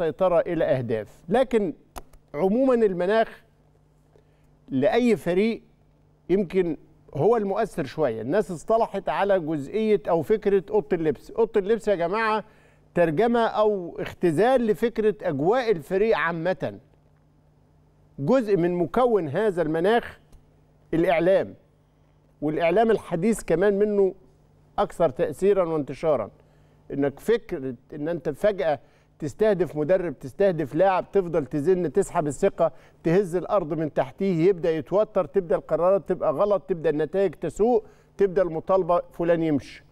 سيطرة إلى أهداف لكن عموما المناخ لأي فريق يمكن هو المؤثر شوية الناس اصطلحت على جزئية أو فكرة أوضة اللبس أوضة اللبس يا جماعة ترجمة أو اختزال لفكرة أجواء الفريق عامة جزء من مكون هذا المناخ الإعلام والإعلام الحديث كمان منه أكثر تأثيرا وانتشارا إنك فكرة إن أنت فجأة تستهدف مدرب تستهدف لاعب تفضل تزن تسحب الثقه تهز الارض من تحتيه يبدا يتوتر تبدا القرارات تبقى غلط تبدا النتائج تسوء تبدا المطالبه فلان يمشي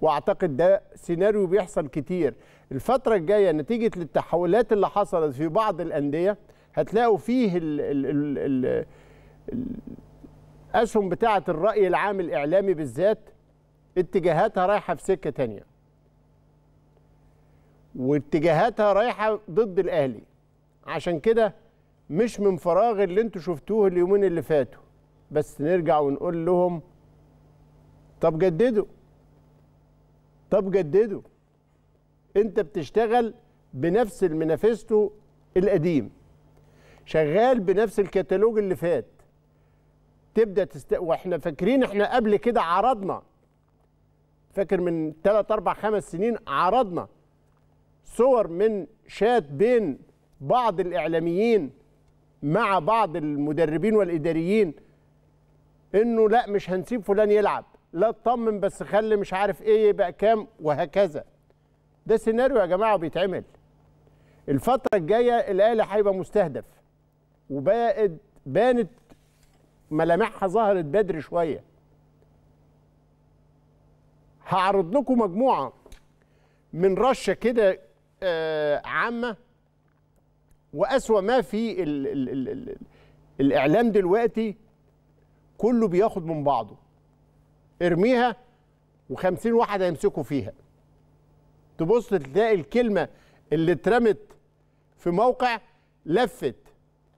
واعتقد ده سيناريو بيحصل كتير الفتره الجايه نتيجه للتحولات اللي حصلت في بعض الانديه هتلاقوا فيه ال الاسهم بتاعه الراي العام الاعلامي بالذات اتجاهاتها رايحه في سكه تانيه واتجاهاتها رايحه ضد الاهلي عشان كده مش من فراغ اللي انتوا شفتوه اليومين اللي فاتوا بس نرجع ونقول لهم طب جددوا طب جددوا انت بتشتغل بنفس المنافستو القديم شغال بنفس الكتالوج اللي فات تبدا تست... واحنا فاكرين احنا قبل كده عرضنا فاكر من 3 4 5 سنين عرضنا صور من شات بين بعض الاعلاميين مع بعض المدربين والاداريين انه لا مش هنسيب فلان يلعب لا اطمن بس خلي مش عارف ايه يبقى كام وهكذا ده سيناريو يا جماعه بيتعمل الفتره الجايه الاهلي هيبقى مستهدف وبقت بانت ملامحها ظهرت بدري شويه هعرض لكم مجموعه من رشه كده آه، عامه واسوا ما في الـ الـ الـ الـ الاعلام دلوقتي كله بياخد من بعضه ارميها و50 واحد هيمسكوا فيها تبص تلاقي الكلمه اللي اترمت في موقع لفت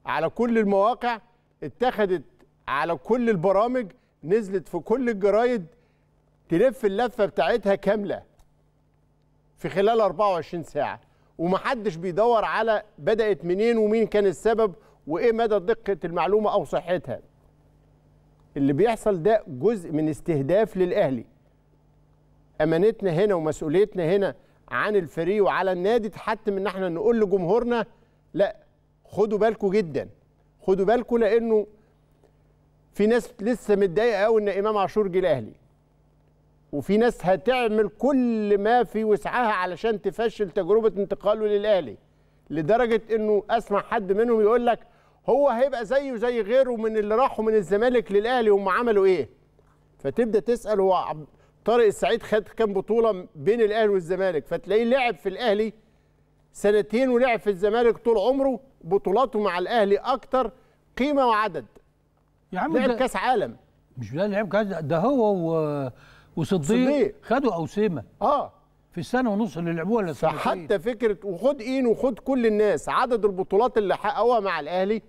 على كل المواقع اتخذت على كل البرامج نزلت في كل الجرايد تلف اللفه بتاعتها كامله في خلال 24 ساعه ومحدش بيدور على بدات منين ومين كان السبب وايه مدى دقه المعلومه او صحتها اللي بيحصل ده جزء من استهداف للاهلي امانتنا هنا ومسؤوليتنا هنا عن الفريق وعلى النادي تحتم ان احنا نقول لجمهورنا لا خدوا بالكم جدا خدوا بالكم لانه في ناس لسه متضايقه قوي ان امام عاشور جه الاهلي وفي ناس هتعمل كل ما في وسعها علشان تفشل تجربه انتقاله للاهلي لدرجه انه اسمع حد منهم يقول لك هو هيبقى زيه زي غيره من اللي راحوا من الزمالك للاهلي هم عملوا ايه فتبدا تسال هو طارق السعيد خد كام بطوله بين الاهلي والزمالك فتلاقيه لعب في الاهلي سنتين ولعب في الزمالك طول عمره بطولاته مع الاهلي اكتر قيمه وعدد يا عم لعب كاس عالم مش لعب كاس ده هو و... وصديق, صديق. خدوا اوسمه اه في السنه ونص اللي لعبوها ولا سنتين حتى فكره وخد اين وخد كل الناس عدد البطولات اللي حققوها مع الاهلي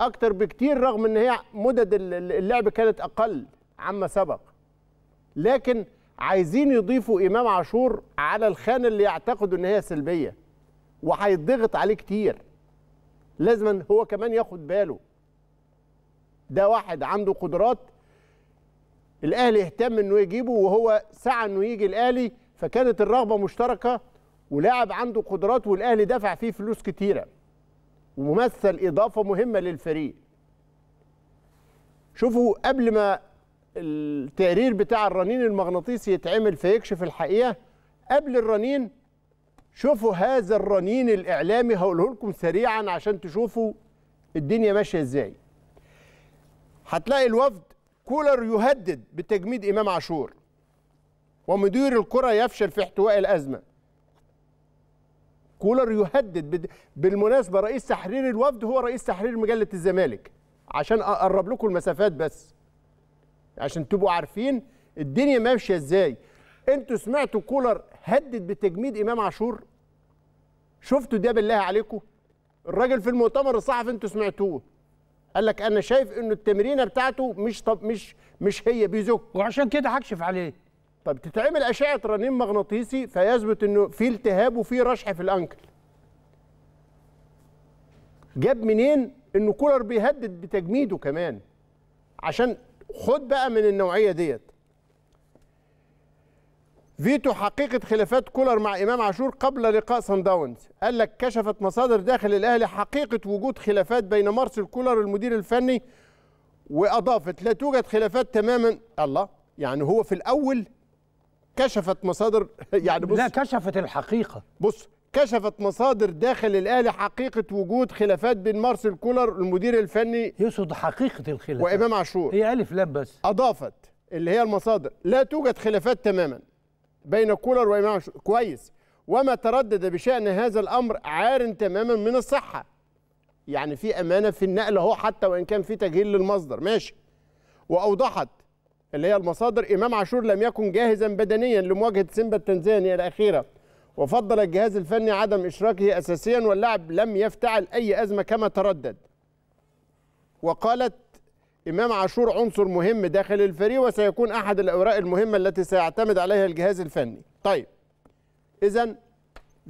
اكتر بكتير رغم ان هي مدد اللعب كانت اقل عما سبق لكن عايزين يضيفوا امام عاشور على الخانه اللي يعتقدوا ان هي سلبيه وهيتضغط عليه كتير لازما هو كمان ياخد باله ده واحد عنده قدرات الاهلي اهتم انه يجيبه وهو سعى انه يجي الاهلي فكانت الرغبه مشتركه ولاعب عنده قدرات والاهلي دفع فيه فلوس كتيره ومثل اضافه مهمه للفريق شوفوا قبل ما التقرير بتاع الرنين المغناطيسي يتعمل فيكشف الحقيقه قبل الرنين شوفوا هذا الرنين الاعلامي هقوله لكم سريعا عشان تشوفوا الدنيا ماشيه ازاي هتلاقي الوفد كولر يهدد بتجميد إمام عاشور ومدير الكرة يفشل في احتواء الأزمة كولر يهدد بالمناسبة رئيس تحرير الوفد هو رئيس تحرير مجلة الزمالك عشان أقرب لكم المسافات بس عشان تبقوا عارفين الدنيا ماشية ازاي انتوا سمعتوا كولر هدد بتجميد إمام عاشور شفتوا ده بالله عليكم الراجل في المؤتمر الصحفي انتوا سمعتوه قال لك انا شايف انه التمرينه بتاعته مش طب مش مش هي بيزك وعشان كده هكشف عليه طب تتعمل اشعه رنين مغناطيسي فيثبت انه في التهاب وفي رشح في الانكل جاب منين انه كولر بيهدد بتجميده كمان عشان خد بقى من النوعيه ديت فيتو حقيقه خلافات كولر مع امام عاشور قبل لقاء سان داونز قال لك كشفت مصادر داخل الاهلي حقيقه وجود خلافات بين مارسيل كولر المدير الفني واضافت لا توجد خلافات تماما الله يعني هو في الاول كشفت مصادر يعني بص لا كشفت الحقيقه بص كشفت مصادر داخل الاهلي حقيقه وجود خلافات بين مارسيل كولر المدير الفني يقصد حقيقه الخلافات وامام عاشور هي الف لام بس اضافت اللي هي المصادر لا توجد خلافات تماما بين كولر وإمام كويس وما تردد بشأن هذا الأمر عار تماما من الصحة يعني في أمانة في النقل أهو حتى وإن كان في تجهيل للمصدر ماشي وأوضحت اللي هي المصادر إمام عاشور لم يكن جاهزا بدنيا لمواجهة سيمبا التنزاني الأخيرة وفضل الجهاز الفني عدم إشراكه أساسيا واللاعب لم يفتعل أي أزمة كما تردد وقالت إمام عاشور عنصر مهم داخل الفريق وسيكون أحد الأوراق المهمة التي سيعتمد عليها الجهاز الفني طيب إذا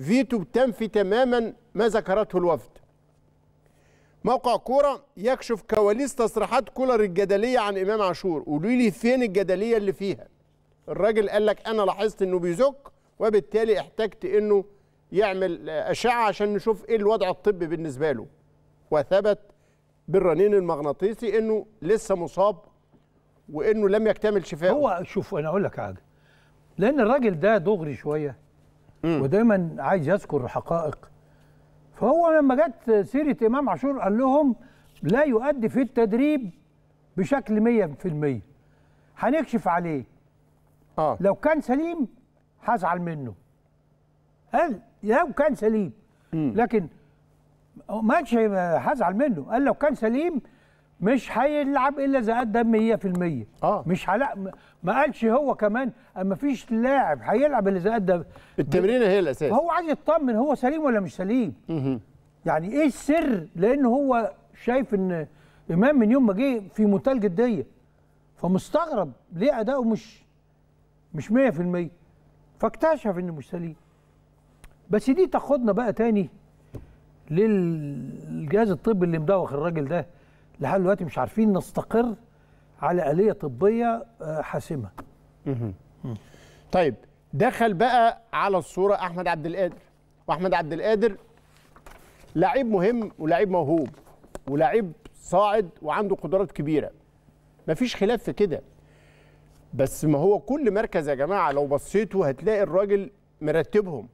فيتو بتنفي تماما ما ذكرته الوفد موقع كورة يكشف كواليس تصريحات كولر الجدلية عن إمام عاشور قولوا لي فين الجدلية اللي فيها الراجل قال لك أنا لاحظت إنه بيزك وبالتالي احتجت إنه يعمل أشعة عشان نشوف إيه الوضع الطبي بالنسبة له وثبت بالرنين المغناطيسي انه لسه مصاب وانه لم يكتمل شفائه هو شوف انا اقول لك حاجه لان الراجل ده دغري شويه مم. ودايما عايز يذكر حقائق فهو لما جت سيره امام عاشور قال لهم لا يؤدي في التدريب بشكل 100% هنكشف عليه آه. لو كان سليم هزعل منه قال لو كان سليم مم. لكن ماتش هزعل منه قال لو كان سليم مش هيلعب الا اذا قدم 100% اه مش هلا ما قالش هو كمان اما فيش لاعب هيلعب الا ذات قدم التمرين هي الاساس هو عايز يطمن هو سليم ولا مش سليم مه. يعني ايه السر لان هو شايف ان امام من يوم ما جه في منتهى الجديه فمستغرب ليه اداؤه مش مش 100% فاكتشف انه مش سليم بس دي تاخدنا بقى تاني للجهاز الجهاز الطبي اللي مدوخ الراجل ده لحد دلوقتي مش عارفين نستقر على آلية طبية آه، حاسمة طيب دخل بقى على الصورة أحمد عبد القادر وأحمد عبد القادر لعيب مهم ولعيب موهوب ولعيب صاعد وعنده قدرات كبيرة مفيش خلاف في كده بس ما هو كل مركز يا جماعة لو بصيتوا هتلاقي الراجل مرتبهم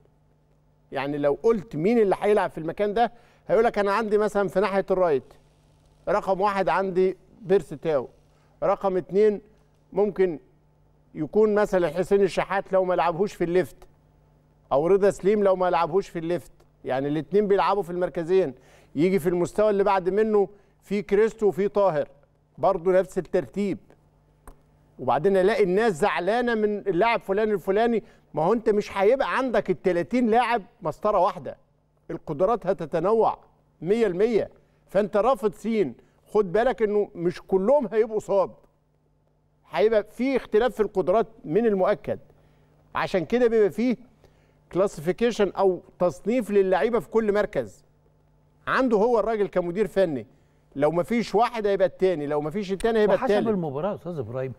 يعني لو قلت مين اللي هيلعب في المكان ده هيقول لك انا عندي مثلا في ناحيه الرايت رقم واحد عندي بيرس تاو رقم اتنين ممكن يكون مثلا حسين الشحات لو ما لعبهوش في الليفت او رضا سليم لو ما لعبهوش في الليفت يعني الاثنين بيلعبوا في المركزين يجي في المستوى اللي بعد منه في كريستو وفي طاهر برضه نفس الترتيب وبعدين الاقي الناس زعلانه من اللاعب فلان الفلاني ما هو انت مش هيبقى عندك ال 30 لاعب مسطره واحده القدرات هتتنوع 100% فانت رافض سين خد بالك انه مش كلهم هيبقوا صاد هيبقى في اختلاف في القدرات من المؤكد عشان كده بيبقى فيه كلاسيفيكيشن او تصنيف للعيبه في كل مركز عنده هو الراجل كمدير فني لو مفيش واحد هيبقى التاني لو مفيش التاني هيبقى التالت حسب المباراه يا استاذ ابراهيم